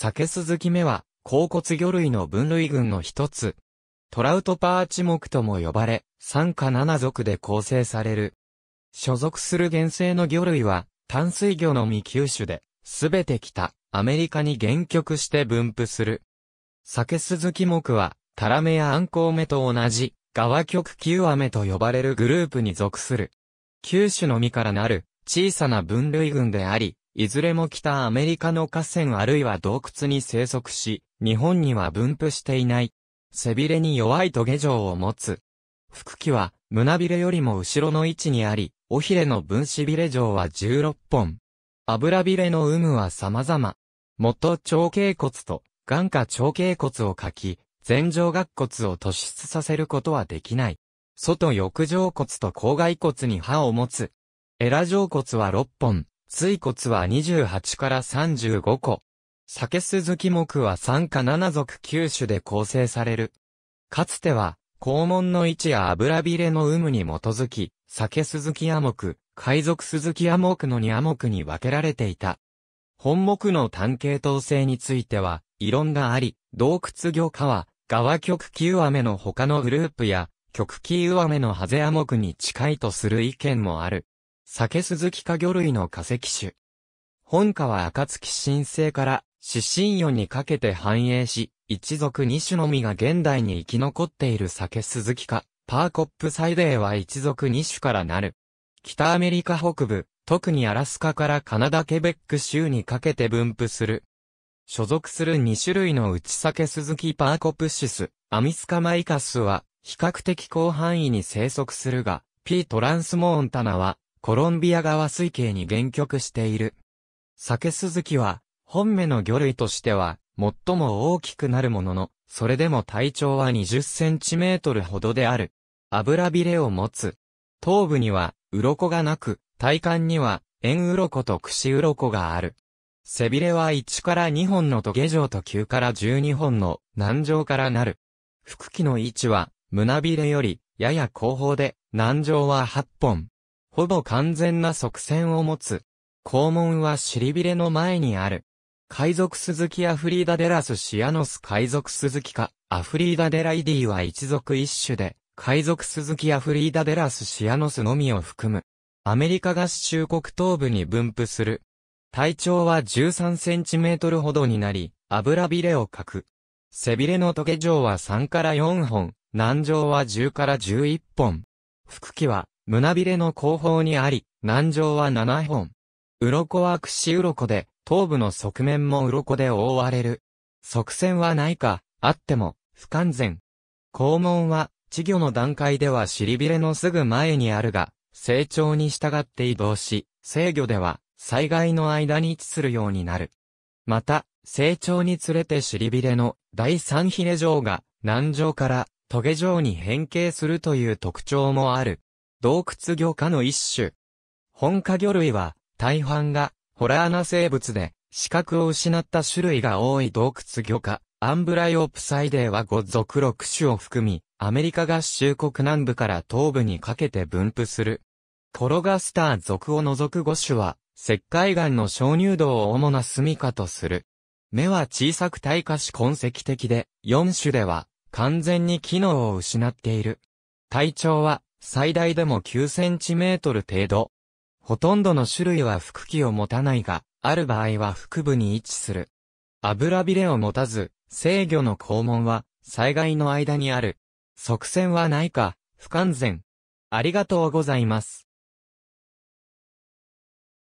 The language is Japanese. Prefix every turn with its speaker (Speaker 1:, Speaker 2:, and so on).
Speaker 1: 酒鈴木目は、甲骨魚類の分類群の一つ。トラウトパーチ目とも呼ばれ、三か七属で構成される。所属する原生の魚類は、淡水魚のみ九種で、すべて北、アメリカに原曲して分布する。酒鈴木目は、タラメやアンコウメと同じ、側極九アメと呼ばれるグループに属する。九種の実からなる、小さな分類群であり、いずれも北アメリカの河川あるいは洞窟に生息し、日本には分布していない。背びれに弱いトゲ状を持つ。腹器は胸びれよりも後ろの位置にあり、尾ひれの分子びれ状は16本。油びれの有無は様々。元長頸骨と眼下長頸骨を書き、前上顎骨を突出させることはできない。外翼上骨と口外骨に歯を持つ。エラ上骨は6本、椎骨は28から35個。酒鈴木木は3か7属9種で構成される。かつては、肛門の位置や油びれの有無に基づき、酒鈴木亜目、海賊鈴木亜目の2亜目に分けられていた。本木の単系統性については、異論があり、洞窟魚科は、側極球雨の他のグループや、極球雨のハゼ亜木に近いとする意見もある。酒鈴木化魚類の化石種。本科は暁新生から四神魚にかけて繁栄し、一族二種のみが現代に生き残っている酒鈴木化、パーコップサイデーは一族二種からなる。北アメリカ北部、特にアラスカからカナダケベック州にかけて分布する。所属する二種類の内酒鈴木パーコプシス、アミスカマイカスは、比較的広範囲に生息するが、ピートランスモーンタナは、コロンビア川水系に限局している。酒鈴木は、本目の魚類としては、最も大きくなるものの、それでも体長は20センチメートルほどである。油びれを持つ。頭部には、鱗がなく、体幹には、円鱗と串鱗がある。背びれは1から2本のトゲ状と9から12本の軟状からなる。腹器の位置は、胸びれより、やや後方で、軟状は8本、ほぼ完全な側線を持つ。肛門は尻びれの前にある。海賊鈴木アフリーダデラスシアノス海賊鈴木か、アフリーダデライディは一族一種で、海賊鈴木アフリーダデラスシアノスのみを含む。アメリカ合衆国東部に分布する。体長は13センチメートルほどになり、油びれをかく。背びれの棘状は3から4本、南状は10から11本。腹器は胸びれの後方にあり、南上は7本。鱗は串鱗で、頭部の側面も鱗で覆われる。側線はないか、あっても、不完全。肛門は、稚魚の段階では尻びれのすぐ前にあるが、成長に従って移動し、制御では、災害の間に位置するようになる。また、成長につれて尻びれの第三ヒレ状が、南状から、棘状に変形するという特徴もある。洞窟魚科の一種。本科魚類は、大半が、ホラーな生物で、視覚を失った種類が多い洞窟魚科。アンブライオプサイデーは5属6種を含み、アメリカ合衆国南部から東部にかけて分布する。コロガスター属を除く5種は、石灰岩の小乳洞を主な住処とする。目は小さく退化し痕跡的で、4種では、完全に機能を失っている。体長は、最大でも9センチメートル程度。ほとんどの種類は腹器を持たないが、ある場合は腹部に位置する。油びれを持たず、制御の肛門は、災害の間にある。側線はないか、不完全。ありがとうございます。